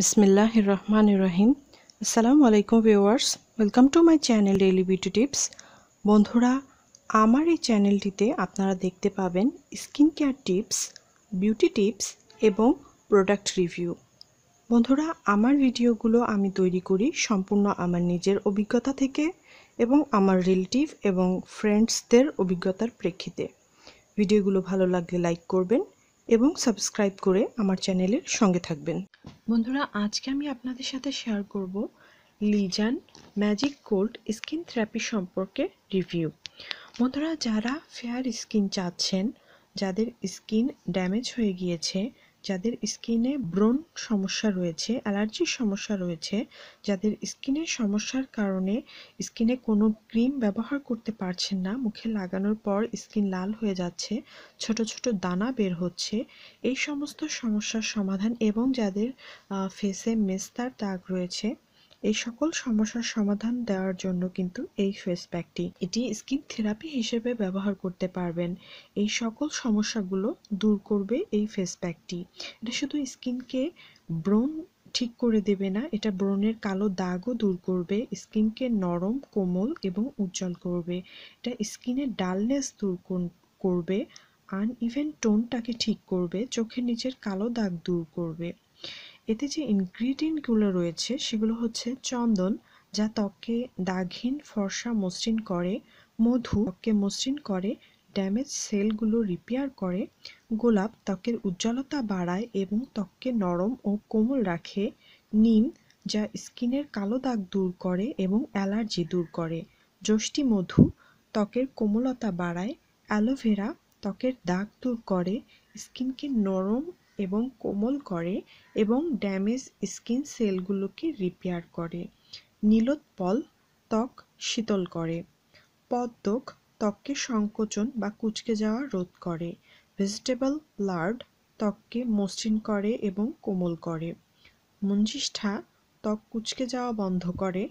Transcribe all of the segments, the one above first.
বিসমিল্লাহ রহমান রহিম আসসালামু আলাইকুম viewers welcome to my channel daily beauty tips বন্ধুরা আমার এই চ্যানেলটিতে আপনারা দেখতে পাবেন skin care tips beauty tips এবং প্রোডাক্ট রিভিউ বন্ধুরা আমার ভিডিওগুলো আমি তৈরি করি সম্পূর্ণ আমার নিজের অভিজ্ঞতা থেকে এবং আমার রিলেটিভ এবং ফ্রেন্ডসদের অভিজ্ঞতার প্রেক্ষিতে ভিডিওগুলো ভালো লাগলে লাইক করবেন এবং সাবস্ক্রাইব করে আমার চ্যানেলের সঙ্গে থাকবেন বন্ধুরা আজকে আমি আপনাদের সাথে শেয়ার করব লিজান ম্যাজিক কোল্ড স্কিন থেরাপি সম্পর্কে রিভিউ বন্ধুরা যারা ফেয়ার স্কিন চাচ্ছেন যাদের স্কিন ড্যামেজ হয়ে গিয়েছে যাদের স্কিনে ব্রণ সমস্যা রয়েছে অ্যালার্জির সমস্যা রয়েছে যাদের স্কিনের সমস্যার কারণে স্কিনে কোনো ক্রিম ব্যবহার করতে পারছেন না মুখে লাগানোর পর স্কিন লাল হয়ে যাচ্ছে ছোট ছোট দানা বের হচ্ছে এই সমস্ত সমস্যার সমাধান এবং যাদের ফেসে মেস্তার দাগ রয়েছে এই সকল সমস্যার সমাধান দেওয়ার জন্য কিন্তু এই ফেস প্যাকটি এটি স্কিন থেরাপি হিসেবে ব্যবহার করতে পারবেন এই সকল সমস্যাগুলো দূর করবে এই ফেস প্যাকটি এটা শুধু স্কিনকে ব্রোন ঠিক করে দেবে না এটা ব্রণের কালো দাগও দূর করবে স্কিনকে নরম কোমল এবং উজ্জ্বল করবে এটা স্কিনের ডালনেস দূর করবে আনইভেন টোনটাকে ঠিক করবে চোখের নিচের কালো দাগ দূর করবে এতে যে ইনগ্রিডিয়েন্টগুলো রয়েছে সেগুলো হচ্ছে চন্দন যা ত্বককে দাগহীন ফর্সা মসৃণ করে মধু ত্বককে মসৃণ করে ড্যামেজ সেলগুলো রিপেয়ার করে গোলাপ ত্বকের উজ্জ্বলতা বাড়ায় এবং ত্বককে নরম ও কোমল রাখে নিম যা স্কিনের কালো দাগ দূর করে এবং অ্যালার্জি দূর করে যষ্টি মধু ত্বকের কোমলতা বাড়ায় অ্যালোভেরা ত্বকের দাগ দূর করে স্কিনকে নরম এবং কোমল করে এবং ড্যামেজ স্কিন সেলগুলোকে রিপেয়ার করে নীলোৎপল ত্বক শীতল করে পদ্মক ত্বককে সংকোচন বা কুচকে যাওয়া রোধ করে ভেজিটেবল ব্লাড ত্বককে মসৃণ করে এবং কোমল করে মঞ্জিষ্ঠা ত্বক কুচকে যাওয়া বন্ধ করে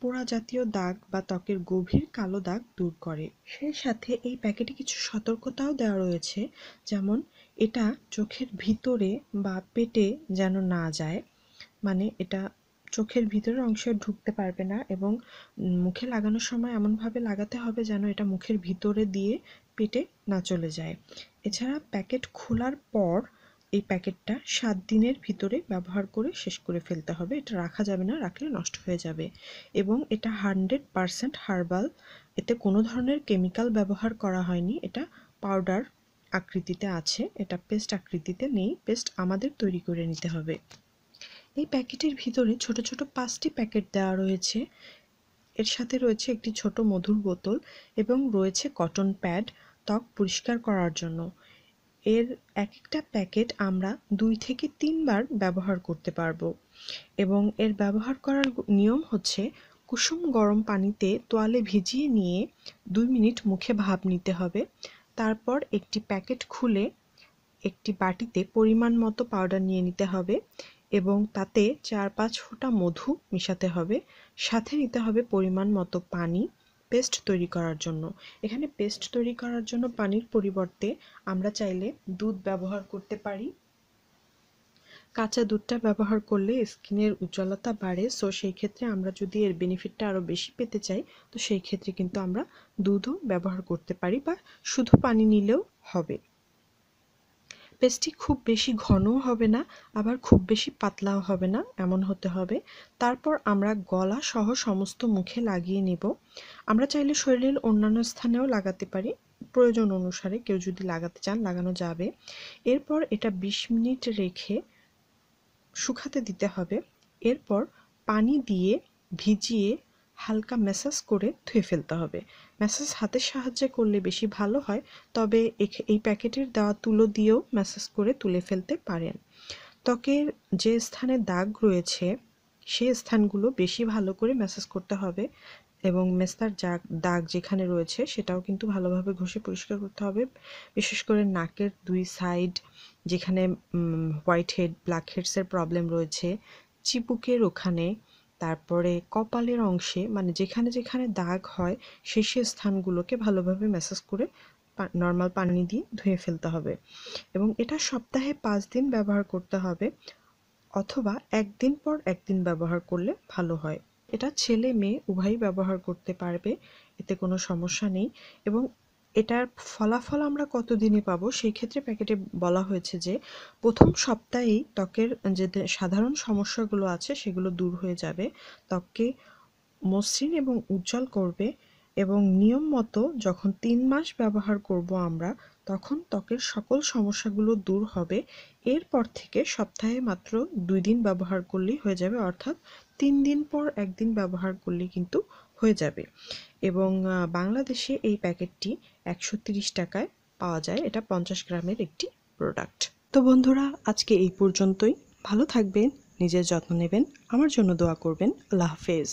পোড়া জাতীয় দাগ বা ত্বকের গভীর কালো দাগ দূর করে সেই সাথে এই প্যাকেটে কিছু সতর্কতাও দেওয়া রয়েছে যেমন এটা চোখের ভিতরে বা পেটে যেন না যায় মানে এটা চোখের ভিতরের অংশে ঢুকতে পারবে না এবং মুখে লাগানোর সময় এমনভাবে লাগাতে হবে যেন এটা মুখের ভিতরে দিয়ে পেটে না চলে যায় এছাড়া প্যাকেট খোলার পর এই প্যাকেটটা সাত দিনের ভিতরে ব্যবহার করে শেষ করে ফেলতে হবে এটা রাখা যাবে না রাখলে নষ্ট হয়ে যাবে এবং এটা হান্ড্রেড পারসেন্ট হার্বাল এতে কোনো ধরনের কেমিক্যাল ব্যবহার করা হয়নি এটা পাউডার আকৃতিতে আছে এটা পেস্ট আকৃতিতে নেই পেস্ট আমাদের তৈরি করে নিতে হবে এই প্যাকেটের ভিতরে ছোট ছোট পাঁচটি প্যাকেট দেওয়া রয়েছে এর সাথে রয়েছে একটি ছোট মধুর বোতল এবং রয়েছে কটন প্যাড ত্বক পরিষ্কার করার জন্য এর এক একটা প্যাকেট আমরা দুই থেকে তিনবার ব্যবহার করতে পারবো এবং এর ব্যবহার করার নিয়ম হচ্ছে কুসুম গরম পানিতে তোয়ালে ভিজিয়ে নিয়ে দুই মিনিট মুখে ভাব নিতে হবে তারপর একটি প্যাকেট খুলে একটি বাটিতে পরিমাণ মতো পাউডার নিয়ে নিতে হবে এবং তাতে চার পাঁচ ফোঁটা মধু মিশাতে হবে সাথে নিতে হবে পরিমাণ মতো পানি পেস্ট তৈরি করার জন্য এখানে পেস্ট তৈরি করার জন্য পানির পরিবর্তে আমরা চাইলে দুধ ব্যবহার করতে পারি কাঁচা দুধটা ব্যবহার করলে স্কিনের উজ্জ্বলতা বাড়ে সো সেই ক্ষেত্রে আমরা যদি এর বেনিফিটটা আরও বেশি পেতে চাই তো সেই ক্ষেত্রে কিন্তু আমরা দুধও ব্যবহার করতে পারি বা শুধু পানি নিলেও হবে পেস্টটি খুব বেশি ঘনও হবে না আবার খুব বেশি পাতলাও হবে না এমন হতে হবে তারপর আমরা গলা সহ সমস্ত মুখে লাগিয়ে নেব আমরা চাইলে শরীরের অন্যান্য স্থানেও লাগাতে পারি প্রয়োজন অনুসারে কেউ যদি লাগাতে চান লাগানো যাবে এরপর এটা ২০ মিনিট রেখে শুকাতে দিতে হবে এরপর পানি দিয়ে ভিজিয়ে হালকা ম্যাসাজ করে ধুয়ে ফেলতে হবে ম্যাসাজ হাতের সাহায্যে করলে বেশি ভালো হয় তবে এই প্যাকেটের দেওয়া তুলো দিয়েও ম্যাসাজ করে তুলে ফেলতে পারেন ত্বকের যে স্থানে দাগ রয়েছে সে স্থানগুলো বেশি ভালো করে ম্যাসাজ করতে হবে এবং মেস্তার দাগ দাগ যেখানে রয়েছে সেটাও কিন্তু ভালোভাবে ঘষে পরিষ্কার করতে হবে বিশেষ করে নাকের দুই সাইড যেখানে হোয়াইট হেড ব্ল্যাক হেডসের প্রবলেম রয়েছে চিপুকের ওখানে তারপরে কপালের অংশে মানে যেখানে যেখানে দাগ হয় সেই সেই স্থানগুলোকে ভালোভাবে ম্যাসাজ করে নর্মাল পানি দিয়ে ধুয়ে ফেলতে হবে এবং এটা সপ্তাহে পাঁচ দিন ব্যবহার করতে হবে অথবা একদিন পর একদিন ব্যবহার করলে ভালো হয় এটা ছেলে মেয়ে উভয়ই ব্যবহার করতে পারবে এতে কোনো সমস্যা নেই এবং এটার ফলাফল আমরা কতদিনে পাব সেই ক্ষেত্রে প্যাকেটে বলা হয়েছে যে প্রথম সপ্তাহেই ত্বকের যে সাধারণ সমস্যাগুলো আছে সেগুলো দূর হয়ে যাবে ত্বককে মসৃণ এবং উজ্জ্বল করবে এবং নিয়ম মতো যখন তিন মাস ব্যবহার করব আমরা তখন ত্বকের সকল সমস্যাগুলো দূর হবে এরপর থেকে সপ্তাহে মাত্র দুই দিন ব্যবহার করলেই হয়ে যাবে অর্থাৎ তিন দিন পর একদিন ব্যবহার করলে কিন্তু হয়ে যাবে এবং বাংলাদেশে এই প্যাকেটটি একশো টাকায় পাওয়া যায় এটা পঞ্চাশ গ্রামের একটি প্রোডাক্ট তো বন্ধুরা আজকে এই পর্যন্তই ভালো থাকবেন নিজের যত্ন নেবেন আমার জন্য দোয়া করবেন আল্লাহ হাফেজ